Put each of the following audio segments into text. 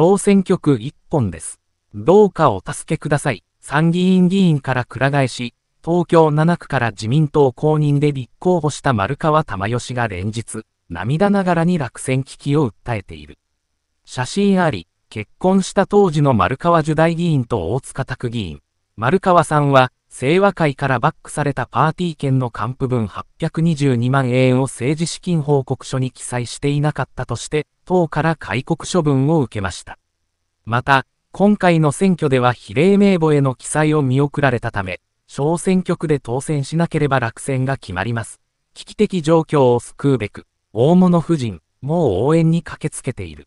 小選挙区一本です。どうかお助けください。参議院議員からくら替えし、東京7区から自民党公認で立候補した丸川玉義が連日、涙ながらに落選危機を訴えている。写真あり、結婚した当時の丸川樹大議員と大塚拓議員。丸川さんは、清和会からバックされたパーティー券の還付分822万円を政治資金報告書に記載していなかったとして、党から戒告処分を受けました。また、今回の選挙では比例名簿への記載を見送られたため、小選挙区で当選しなければ落選が決まります。危機的状況を救うべく、大物夫人、もう応援に駆けつけている。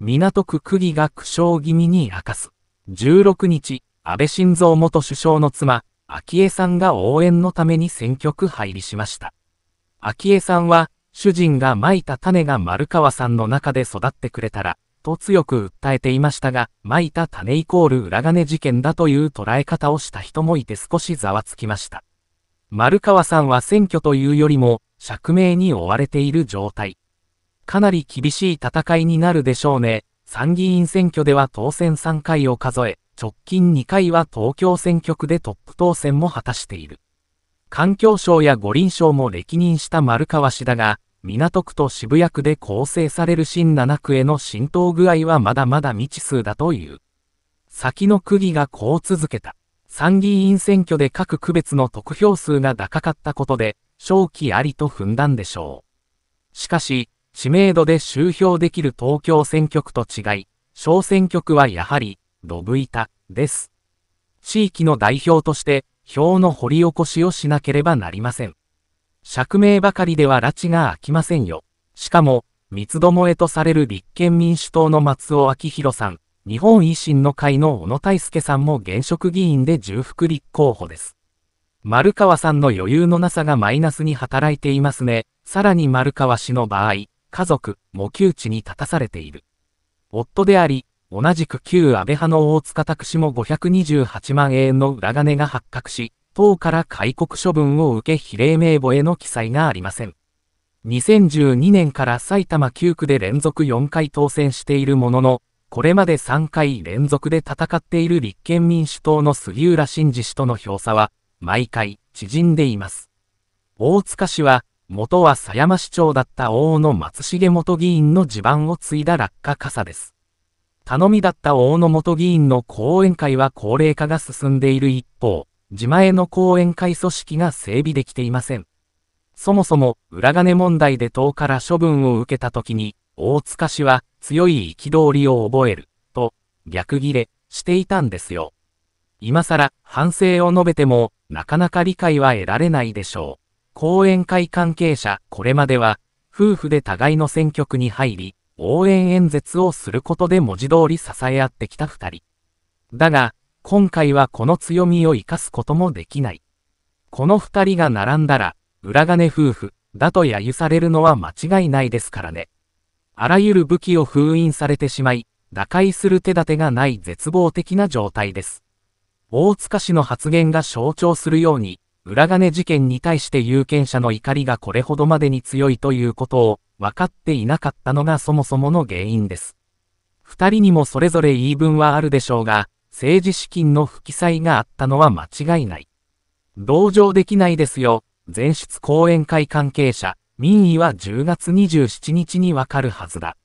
港区区議が苦笑気味に明かす。16日、安倍晋三元首相の妻、昭恵さんが応援のために選挙区入りしました。昭恵さんは、主人が蒔いた種が丸川さんの中で育ってくれたら、と強く訴えていましたが、蒔いた種イコール裏金事件だという捉え方をした人もいて少しざわつきました。丸川さんは選挙というよりも、釈明に追われている状態。かなり厳しい戦いになるでしょうね。参議院選挙では当選3回を数え、直近2回は東京選挙区でトップ当選も果たしている。環境省や五輪省も歴任した丸川氏だが、港区と渋谷区で構成される新7区への浸透具合はまだまだ未知数だという。先の区議がこう続けた。参議院選挙で各区別の得票数が高かったことで、正気ありと踏んだんでしょう。しかし、知名度で集票できる東京選挙区と違い、小選挙区はやはり、ドブ板です。地域の代表として、票の掘り起こしをしなければなりません。釈明ばかりでは拉致が飽きませんよ。しかも、三つどもえとされる立憲民主党の松尾明宏さん、日本維新の会の小野泰輔さんも現職議員で重複立候補です。丸川さんの余裕のなさがマイナスに働いていますね。さらに丸川氏の場合、家族も窮地に立たされている。夫であり、同じく旧安倍派の大塚拓司も528万円の裏金が発覚し、党から戒告処分を受け比例名簿への記載がありません。2012年から埼玉9区で連続4回当選しているものの、これまで3回連続で戦っている立憲民主党の杉浦真司氏との票差は、毎回縮んでいます。大塚氏は、元は狭山市長だった大野松重元議員の地盤を継いだ落下傘です。頼みだった大野元議員の後援会は高齢化が進んでいる一方、自前の講演会組織が整備できていません。そもそも、裏金問題で党から処分を受けた時に、大塚氏は強い憤りを覚える、と、逆ギレしていたんですよ。今更、反省を述べても、なかなか理解は得られないでしょう。講演会関係者、これまでは、夫婦で互いの選挙区に入り、応援演説をすることで文字通り支え合ってきた2人。だが、今回はこの強みを生かすこともできない。この2人が並んだら、裏金夫婦だと揶揄されるのは間違いないですからね。あらゆる武器を封印されてしまい、打開する手立てがない絶望的な状態です。大塚氏の発言が象徴するように、裏金事件に対して有権者の怒りがこれほどまでに強いということを、分かっていなかったのがそもそもの原因です。二人にもそれぞれ言い分はあるでしょうが、政治資金の不記載があったのは間違いない。同情できないですよ。前出後援会関係者、民意は10月27日にわかるはずだ。